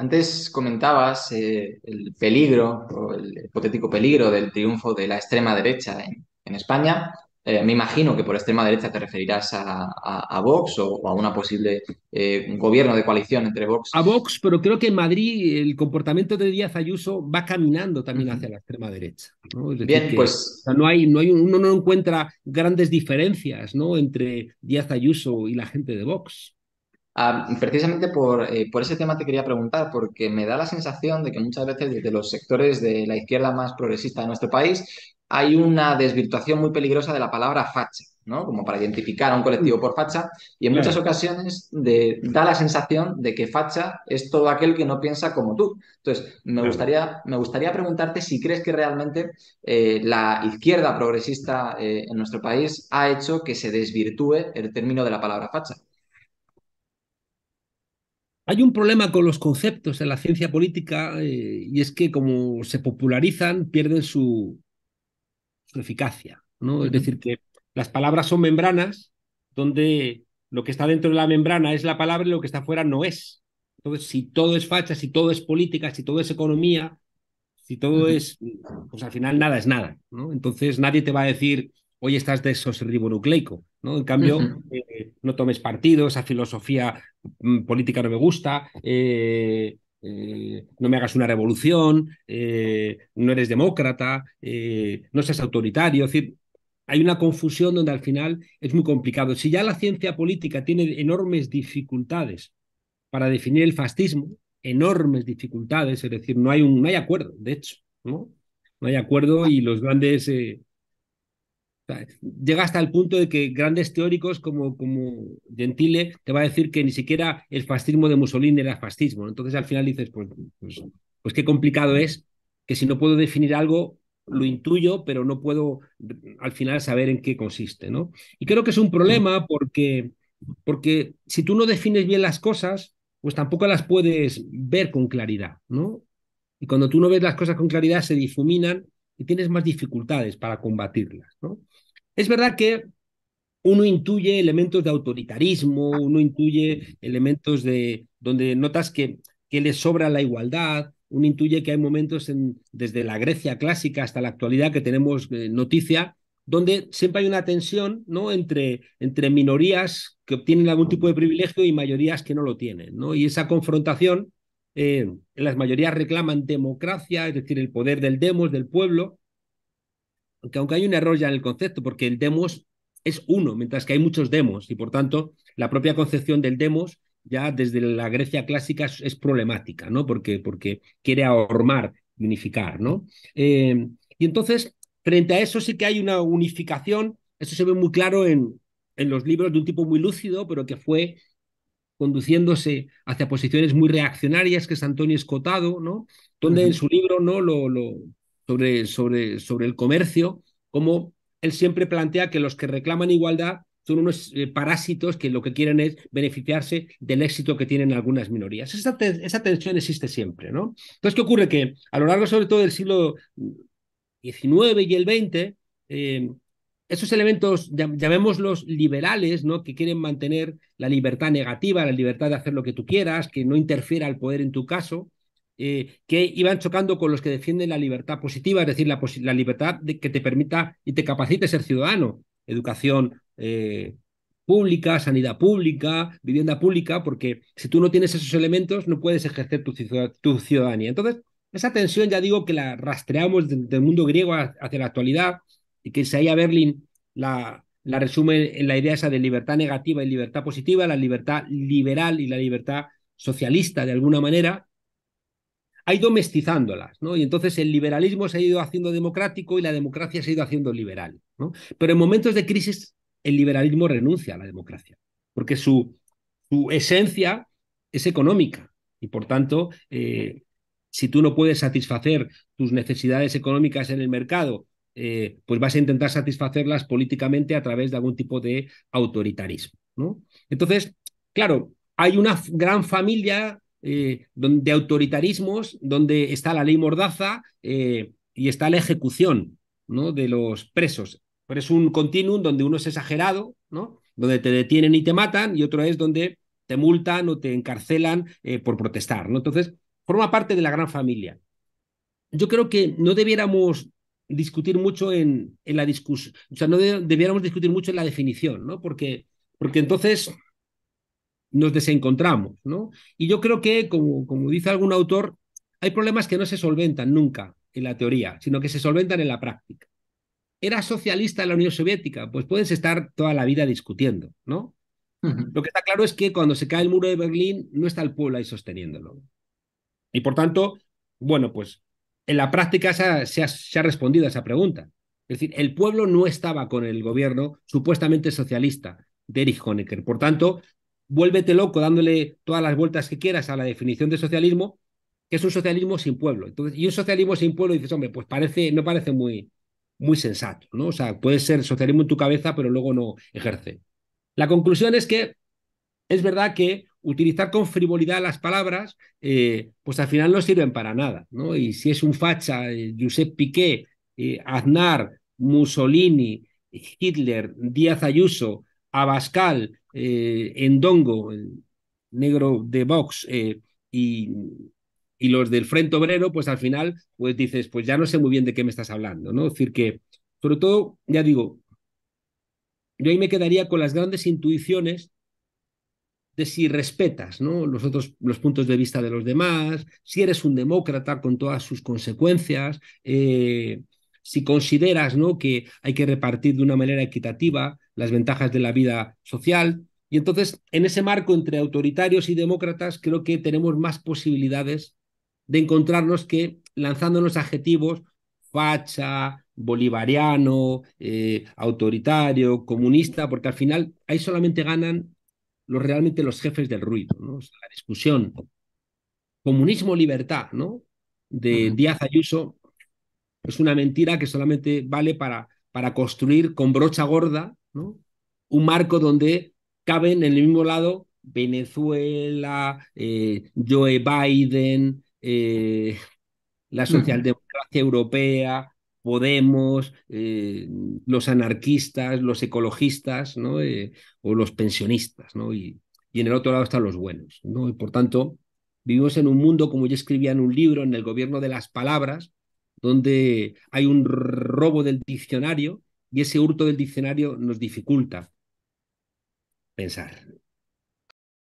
Antes comentabas eh, el peligro, o el hipotético peligro del triunfo de la extrema derecha en, España. Eh, me imagino que por extrema derecha te referirás a, Vox o, a una posible eh, gobierno de coalición entre Vox. A Vox, pero creo que en Madrid el comportamiento de Díaz Ayuso va caminando también hacia la extrema derecha. ¿no? pues. hay, no hay, uno no encuentra grandes diferencias ¿no? entre Díaz Ayuso y la gente de Vox. Ah, precisamente eh, por, ese tema te quería preguntar, porque me da la sensación de que muchas veces desde los sectores de la izquierda más progresista de nuestro país hay una desvirtuación muy peligrosa de la palabra facha, ¿no? Como para identificar a un colectivo por facha, y en muchas ocasiones da la sensación de que facha es todo aquel que no piensa como tú. Entonces, me gustaría, me gustaría preguntarte si crees que realmente eh, la izquierda progresista eh, en nuestro país ha hecho que se desvirtúe el término de la palabra facha. Hay un problema con los conceptos en la ciencia política eh, y es que como se popularizan, pierden su, eficacia. ¿no? Es decir, que las palabras son membranas donde lo que está dentro de la membrana es la palabra y lo que está fuera no es. Entonces, si todo es facha, si todo es política, si todo es economía, si todo es, pues al final nada es nada. ¿no? Entonces nadie te va a decir, hoy estás de esos ribonucleico, ¿no? En cambio, eh, no tomes partido, esa filosofía mm, política no me gusta, eh, eh, no me hagas una revolución, no eres demócrata, no seas autoritario, es decir, hay una confusión donde al final es muy complicado. Si ya la ciencia política tiene enormes dificultades para definir el fascismo, enormes dificultades, es decir, no hay, un, no hay acuerdo, de hecho, ¿no? No hay acuerdo y los grandes Llega hasta el punto de que grandes teóricos como, como Gentile te va a decir que ni siquiera el fascismo de Mussolini era fascismo. Entonces al final dices, pues, pues, pues, qué complicado es que si no puedo definir algo, lo intuyo, pero no puedo al final saber en qué consiste. ¿no? Y creo que es un problema porque, porque si tú no defines bien las cosas, pues tampoco las puedes ver con claridad. ¿no? Y cuando tú no ves las cosas con claridad, se difuminan y tienes más dificultades para combatirlas. ¿no? Es verdad que uno intuye elementos de autoritarismo, uno intuye elementos de donde notas que, que le sobra la igualdad, uno intuye que hay momentos desde la Grecia clásica hasta la actualidad que tenemos eh, noticia donde siempre hay una tensión ¿no? entre, entre minorías que obtienen algún tipo de privilegio y mayorías que no lo tienen. ¿no? Y esa confrontación eh, las mayorías reclaman democracia, es decir, el poder del demos, del pueblo, aunque, aunque hay un error ya en el concepto, porque el demos es uno, mientras que hay muchos demos, y por tanto la propia concepción del demos ya desde la Grecia clásica es, problemática, ¿no? Porque, porque quiere ahormar, unificar, ¿no? Eh, y entonces, frente a eso sí que hay una unificación, eso se ve muy claro en, en los libros de un tipo muy lúcido, pero que fue conduciéndose hacia posiciones muy reaccionarias, que es Antonio Escotado, ¿no? donde en su libro ¿no? Lo, lo, sobre, sobre, sobre el comercio, como él siempre plantea que los que reclaman igualdad son unos eh, parásitos que lo que quieren es beneficiarse del éxito que tienen algunas minorías. Esa, tensión existe siempre, ¿no? Entonces, ¿qué ocurre? Que a lo largo sobre todo del siglo XIX y el XX, esos elementos, llamémoslos liberales, ¿no? que quieren mantener la libertad negativa, la libertad de hacer lo que tú quieras, que no interfiera el poder en tu caso, eh, que iban chocando con los que defienden la libertad positiva, es decir, la, libertad que te permita y te capacite ser ciudadano, educación eh, pública, sanidad pública, vivienda pública, porque si tú no tienes esos elementos no puedes ejercer tu, tu ciudadanía. Entonces, esa tensión ya digo que la rastreamos desde el mundo griego hacia la actualidad y que a Berlín la, la resume en la idea esa de libertad negativa y libertad positiva, la libertad liberal y la libertad socialista de alguna manera, ha ido mestizándolas, ¿no? Y entonces el liberalismo se ha ido haciendo democrático y la democracia se ha ido haciendo liberal, ¿no? Pero en momentos de crisis el liberalismo renuncia a la democracia, porque su, su esencia es económica y por tanto, eh, si tú no puedes satisfacer tus necesidades económicas en el mercado eh, pues vas a intentar satisfacerlas políticamente a través de algún tipo de autoritarismo. ¿no? Entonces, claro, hay una gran familia eh, de autoritarismos donde está la ley mordaza eh, y está la ejecución ¿no? de los presos. Pero es un continuum donde uno es exagerado, ¿no? donde te detienen y te matan, y otro es donde te multan o te encarcelan por protestar. ¿no? Entonces, forma parte de la gran familia. Yo creo que no debiéramos discutir mucho en, la discusión, o sea, no debiéramos discutir mucho en la definición, ¿no? Porque, porque entonces nos desencontramos, ¿no? Y yo creo que, como, como dice algún autor, hay problemas que no se solventan nunca en la teoría, sino que se solventan en la práctica. ¿Era socialista la Unión Soviética? Pues puedes estar toda la vida discutiendo, ¿no? Lo que está claro es que cuando se cae el muro de Berlín no está el pueblo ahí sosteniéndolo. Y por tanto, bueno, pues en la práctica se ha, respondido a esa pregunta. Es decir, el pueblo no estaba con el gobierno supuestamente socialista de Erich Honecker. Por tanto, vuélvete loco dándole todas las vueltas que quieras a la definición de socialismo, que es un socialismo sin pueblo. Entonces, y un socialismo sin pueblo dices, hombre, pues parece, no parece muy, muy sensato, ¿no? O sea, puede ser socialismo en tu cabeza, pero luego no ejerce. La conclusión es que es verdad que utilizar con frivolidad las palabras, eh, pues al final no sirven para nada, ¿no? Y si es un facha, eh, Josep Piqué, eh, Aznar, Mussolini, Hitler, Díaz Ayuso, Abascal, Endongo, negro de Vox y, y, los del Frente Obrero, pues al final, pues dices, pues ya no sé muy bien de qué me estás hablando, ¿no? Es decir, que sobre todo, ya digo, yo ahí me quedaría con las grandes intuiciones si respetas los, otros, los puntos de vista de los demás, si eres un demócrata con todas sus consecuencias, eh, si consideras ¿no? que hay que repartir de una manera equitativa las ventajas de la vida social. Y entonces, en ese marco entre autoritarios y demócratas, creo que tenemos más posibilidades de encontrarnos que lanzándonos adjetivos facha, bolivariano, eh, autoritario, comunista, porque al final ahí solamente ganan realmente los jefes del ruido, la discusión comunismo-libertad, ¿no? De Díaz Ayuso es una mentira que solamente vale para, para construir con brocha gorda, Un marco donde caben en el mismo lado Venezuela, eh, Joe Biden, eh, la socialdemocracia europea, Podemos, eh, los anarquistas, los ecologistas ¿no? Eh, o los pensionistas. ¿no? Y, en el otro lado están los buenos. ¿no? Y por tanto, vivimos en un mundo, como yo escribía en un libro, en el gobierno de las palabras, donde hay un robo del diccionario y ese hurto del diccionario nos dificulta pensar.